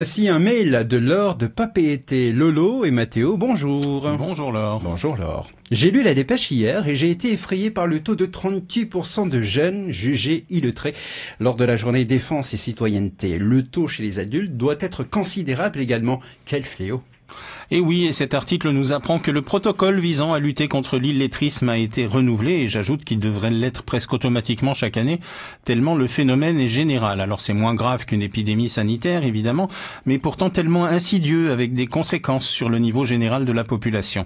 Voici un mail de Laure de Papéété. Lolo et Mathéo, bonjour. Bonjour Laure. Bonjour Laure. J'ai lu la dépêche hier et j'ai été effrayé par le taux de 38% de jeunes jugés illettrés lors de la journée défense et citoyenneté. Le taux chez les adultes doit être considérable également. Quel fléau. Et oui, et cet article nous apprend que le protocole visant à lutter contre l'illettrisme a été renouvelé, et j'ajoute qu'il devrait l'être presque automatiquement chaque année, tellement le phénomène est général. Alors c'est moins grave qu'une épidémie sanitaire, évidemment, mais pourtant tellement insidieux, avec des conséquences sur le niveau général de la population.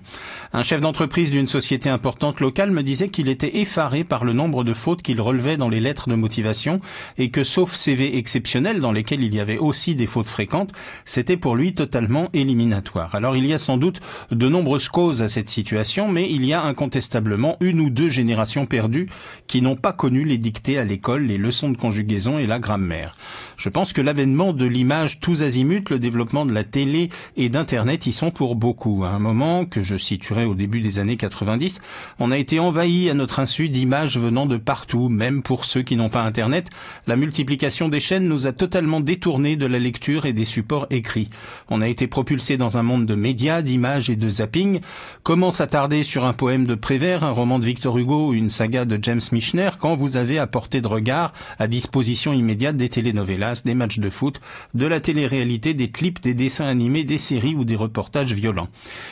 Un chef d'entreprise d'une société importante locale me disait qu'il était effaré par le nombre de fautes qu'il relevait dans les lettres de motivation, et que sauf CV exceptionnels, dans lesquels il y avait aussi des fautes fréquentes, c'était pour lui totalement éliminatoire. Alors il y a sans doute de nombreuses causes à cette situation, mais il y a incontestablement une ou deux générations perdues qui n'ont pas connu les dictées à l'école, les leçons de conjugaison et la grammaire. Je pense que l'avènement de l'image tous azimuts, le développement de la télé et d'Internet y sont pour beaucoup. À un moment que je situerai au début des années 90, on a été envahi à notre insu d'images venant de partout, même pour ceux qui n'ont pas Internet. La multiplication des chaînes nous a totalement détournés de la lecture et des supports écrits. On a été propulsé dans un un monde de médias, d'images et de zapping, comment s'attarder sur un poème de Prévert, un roman de Victor Hugo ou une saga de James Michener quand vous avez à portée de regard, à disposition immédiate des telenovelas, des matchs de foot, de la télé-réalité, des clips, des dessins animés, des séries ou des reportages violents.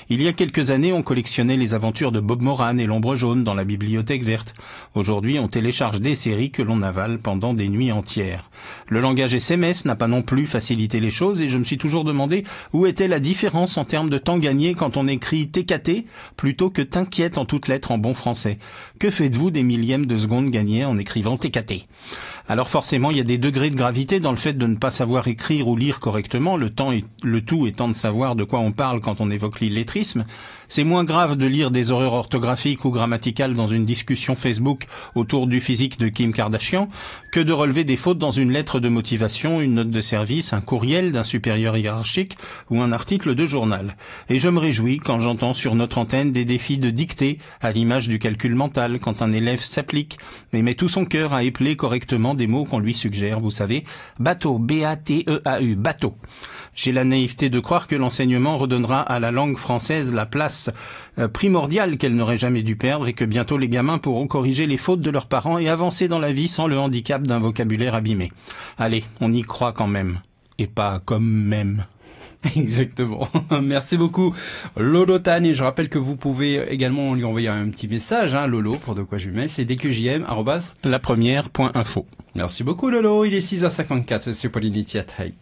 Il y a quelques années, on collectionnait les aventures de Bob Moran et l'ombre jaune dans la bibliothèque verte. Aujourd'hui, on télécharge des séries que l'on avale pendant des nuits entières. Le langage SMS n'a pas non plus facilité les choses et je me suis toujours demandé où était la différence en termes de temps gagné quand on écrit TKT plutôt que t'inquiète en toutes lettres en bon français. Que faites-vous des millièmes de secondes gagnées en écrivant TKT Alors forcément, il y a des degrés de gravité dans le fait de ne pas savoir écrire ou lire correctement, le, temps est, le tout étant de savoir de quoi on parle quand on évoque l'illettrisme. C'est moins grave de lire des horreurs orthographiques ou grammaticales dans une discussion Facebook autour du physique de Kim Kardashian que de relever des fautes dans une lettre de motivation, une note de service, un courriel d'un supérieur hiérarchique ou un article de journal. Et je me réjouis quand j'entends sur notre antenne des défis de dictée à l'image du calcul mental quand un élève s'applique mais met tout son cœur à épeler correctement des mots qu'on lui suggère, vous savez. Bateau, B-A-T-E-A-U, bateau. J'ai la naïveté de croire que l'enseignement redonnera à la langue française la place euh, primordiale qu'elle n'aurait jamais dû perdre et que bientôt les gamins pourront corriger les fautes de leurs parents et avancer dans la vie sans le handicap d'un vocabulaire abîmé. Allez, on y croit quand même et pas comme même. Exactement. Merci beaucoup Lolo Tan et je rappelle que vous pouvez également lui envoyer un petit message, hein, Lolo, pour de quoi je mets, c'est info Merci beaucoup Lolo, il est 6h54, c'est Pauline Itiatai.